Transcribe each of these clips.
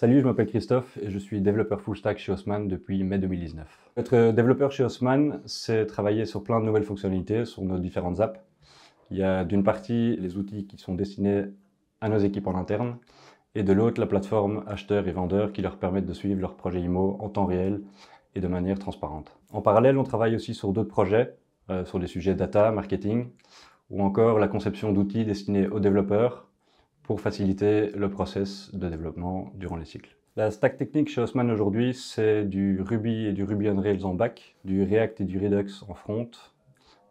Salut, je m'appelle Christophe et je suis développeur full stack chez Haussmann depuis mai 2019. Être développeur chez Haussmann, c'est travailler sur plein de nouvelles fonctionnalités sur nos différentes apps. Il y a d'une partie les outils qui sont destinés à nos équipes en interne et de l'autre la plateforme acheteurs et vendeurs qui leur permettent de suivre leurs projets IMO en temps réel et de manière transparente. En parallèle, on travaille aussi sur d'autres projets, euh, sur des sujets data, marketing ou encore la conception d'outils destinés aux développeurs pour faciliter le process de développement durant les cycles. La stack technique chez Haussmann aujourd'hui, c'est du Ruby et du Ruby on Rails en back, du React et du Redux en front,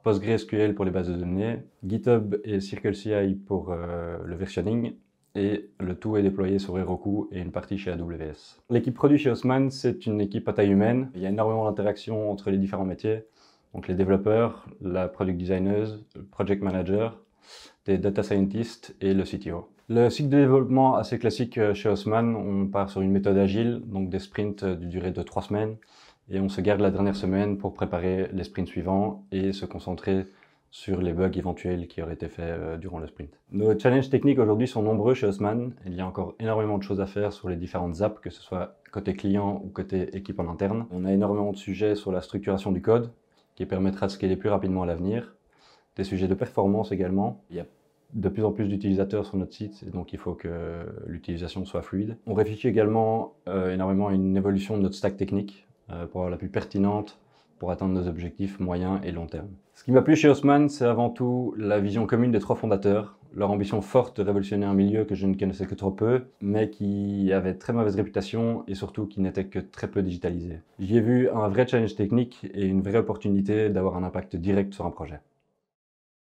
PostgreSQL pour les bases de données, GitHub et CircleCI pour euh, le versioning, et le tout est déployé sur Heroku et une partie chez AWS. L'équipe produit chez Haussmann, c'est une équipe à taille humaine. Il y a énormément d'interactions entre les différents métiers, donc les développeurs, la product designer, le project manager, des data scientists et le CTO. Le cycle de développement assez classique euh, chez Haussmann, on part sur une méthode agile, donc des sprints euh, de durée de trois semaines, et on se garde la dernière semaine pour préparer les sprints suivants et se concentrer sur les bugs éventuels qui auraient été faits euh, durant le sprint. Nos challenges techniques aujourd'hui sont nombreux chez Haussmann. Il y a encore énormément de choses à faire sur les différentes apps, que ce soit côté client ou côté équipe en interne. On a énormément de sujets sur la structuration du code, qui permettra de scaler plus rapidement à l'avenir. Les sujets de performance également. Il y a de plus en plus d'utilisateurs sur notre site, et donc il faut que l'utilisation soit fluide. On réfléchit également euh, énormément à une évolution de notre stack technique euh, pour avoir la plus pertinente pour atteindre nos objectifs moyens et long terme. Ce qui m'a plu chez Haussmann, c'est avant tout la vision commune des trois fondateurs, leur ambition forte de révolutionner un milieu que je ne connaissais que trop peu, mais qui avait très mauvaise réputation et surtout qui n'était que très peu digitalisé. J'y ai vu un vrai challenge technique et une vraie opportunité d'avoir un impact direct sur un projet.